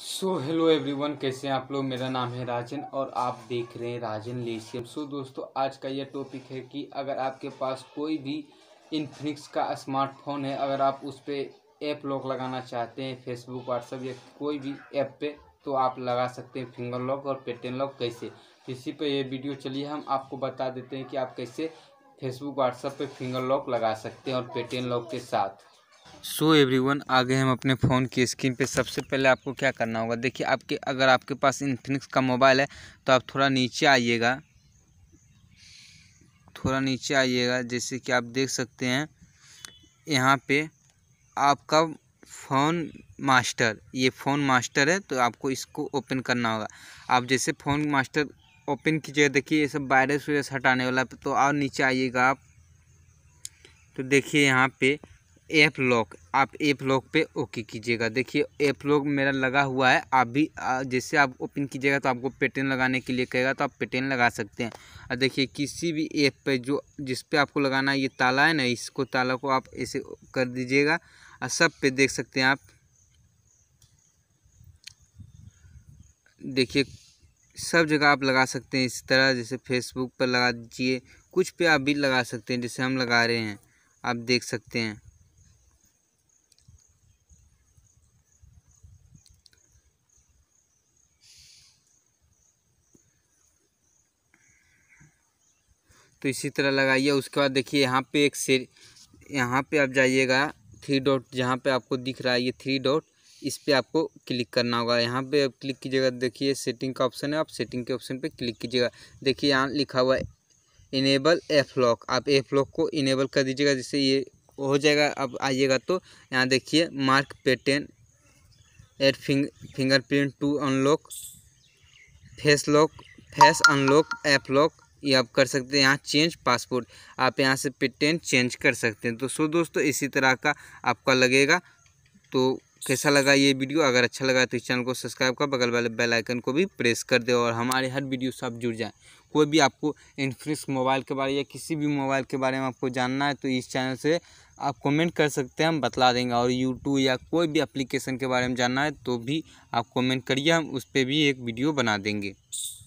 so hello everyone कैसे हैं आप लोग मेरा नाम है राजन और आप देख रहे हैं राजन लेशियम सो so, दोस्तों आज का यह टॉपिक है कि अगर आपके पास कोई भी इनफिनिक्स का स्मार्टफोन है अगर आप उस पर ऐप लॉक लगाना चाहते हैं फेसबुक व्हाट्सअप या कोई भी ऐप पे तो आप लगा सकते हैं फिंगर लॉक और पेटर्न लॉक कैसे इसी पर यह वीडियो चलिए हम आपको बता देते हैं कि आप कैसे फेसबुक व्हाट्सअप पर फिंगर लॉक लगा सकते हैं और पेटर्न लॉक के साथ सो so एवरीवन आगे हम अपने फ़ोन की स्क्रीन पे सबसे पहले आपको क्या करना होगा देखिए आपके अगर आपके पास इन्फिनिक्स का मोबाइल है तो आप थोड़ा नीचे आइएगा थोड़ा नीचे आइएगा जैसे कि आप देख सकते हैं यहाँ पे आपका फ़ोन मास्टर ये फ़ोन मास्टर है तो आपको इसको ओपन करना होगा आप जैसे फ़ोन मास्टर ओपन कीजिएगा देखिए ये सब वायरस वायरस हटाने वाला तो और नीचे आइएगा आप तो देखिए यहाँ पे ऐप लॉक आप ऐप लॉक पे ओके कीजिएगा देखिए एप लॉक मेरा लगा हुआ है आप भी जैसे आप ओपन कीजिएगा तो आपको पेटेन लगाने के लिए कहेगा तो आप पेटेन लगा सकते हैं और देखिए किसी भी ऐप पे जो जिस पे आपको लगाना है ये ताला है ना इसको ताला को आप ऐसे कर दीजिएगा और सब पे देख सकते हैं आप देखिए सब जगह आप लगा सकते हैं इस तरह जैसे फेसबुक पर लगा दीजिए कुछ पे आप भी लगा सकते हैं जैसे हम लगा रहे हैं आप देख सकते हैं तो इसी तरह लगाइए उसके बाद देखिए यहाँ पे एक से यहाँ पे आप जाइएगा थ्री डॉट जहाँ पे आपको दिख रहा है ये थ्री डॉट इस पर आपको क्लिक करना होगा यहाँ पे आप क्लिक कीजिएगा देखिए सेटिंग का ऑप्शन है आप सेटिंग के ऑप्शन पे क्लिक कीजिएगा देखिए यहाँ लिखा हुआ है इनेबल एफ लॉक आप एफ लॉक को इनेबल कर दीजिएगा जिससे ये हो जाएगा अब आइएगा तो यहाँ देखिए मार्क पेटेन एड फिंग fingerprint to unlock face lock face unlock F lock ये आप कर सकते हैं यहाँ चेंज पासपोर्ट आप यहाँ से पेटेंट चेंज कर सकते हैं तो सो दोस्तों इसी तरह का आपका लगेगा तो कैसा लगा ये वीडियो अगर अच्छा लगा तो इस चैनल को सब्सक्राइब कर बगल वाले बेल आइकन को भी प्रेस कर दे और हमारे हर वीडियो से आप जुड़ जाएँ कोई भी आपको इनफ्लिक्स मोबाइल के बारे या किसी भी मोबाइल के बारे में आपको जानना है तो इस चैनल से आप कमेंट कर सकते हैं हम बतला देंगे और यूट्यूब या कोई भी एप्लीकेशन के बारे में जानना है तो भी आप कमेंट करिए हम उस पर भी एक वीडियो बना देंगे